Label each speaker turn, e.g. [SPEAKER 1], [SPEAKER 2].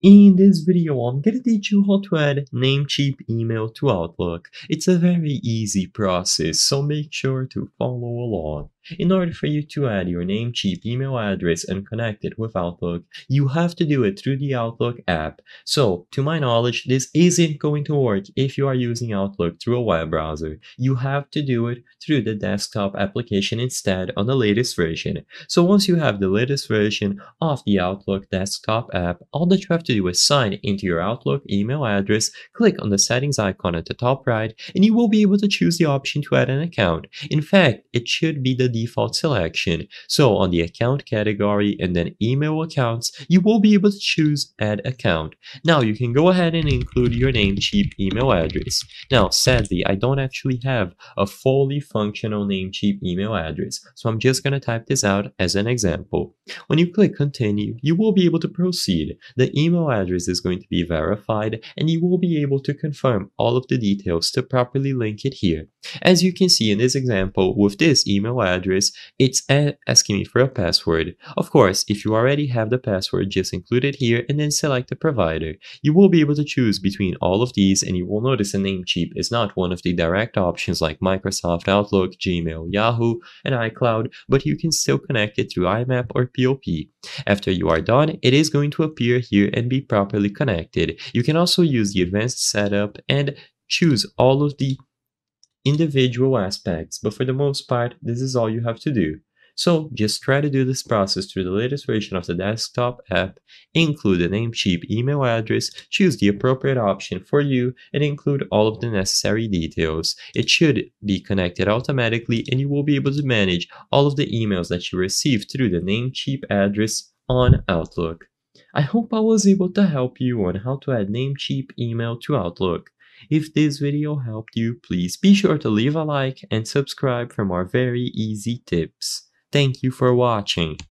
[SPEAKER 1] In this video, I'm gonna teach you how to add Namecheap email to Outlook. It's a very easy process, so make sure to follow along. In order for you to add your Namecheap email address and connect it with Outlook, you have to do it through the Outlook app. So, to my knowledge, this isn't going to work if you are using Outlook through a web browser. You have to do it through the desktop application instead on the latest version. So once you have the latest version of the Outlook desktop app, all that you have to to do is sign into your Outlook email address, click on the settings icon at the top right, and you will be able to choose the option to add an account. In fact, it should be the default selection. So on the account category and then email accounts, you will be able to choose add account. Now you can go ahead and include your Namecheap email address. Now, sadly, I don't actually have a fully functional Namecheap email address, so I'm just gonna type this out as an example. When you click continue, you will be able to proceed. The email email address is going to be verified and you will be able to confirm all of the details to properly link it here. As you can see in this example, with this email address, it's asking me for a password. Of course, if you already have the password, just include it here and then select the provider. You will be able to choose between all of these and you will notice that Namecheap is not one of the direct options like Microsoft Outlook, Gmail, Yahoo, and iCloud, but you can still connect it through IMAP or POP. After you are done, it is going to appear here and be properly connected. You can also use the advanced setup and choose all of the individual aspects, but for the most part, this is all you have to do. So just try to do this process through the latest version of the desktop app, include the Namecheap email address, choose the appropriate option for you, and include all of the necessary details. It should be connected automatically and you will be able to manage all of the emails that you receive through the Namecheap address on Outlook. I hope I was able to help you on how to add Namecheap email to Outlook. If this video helped you, please be sure to leave a like and subscribe for more very easy tips. Thank you for watching.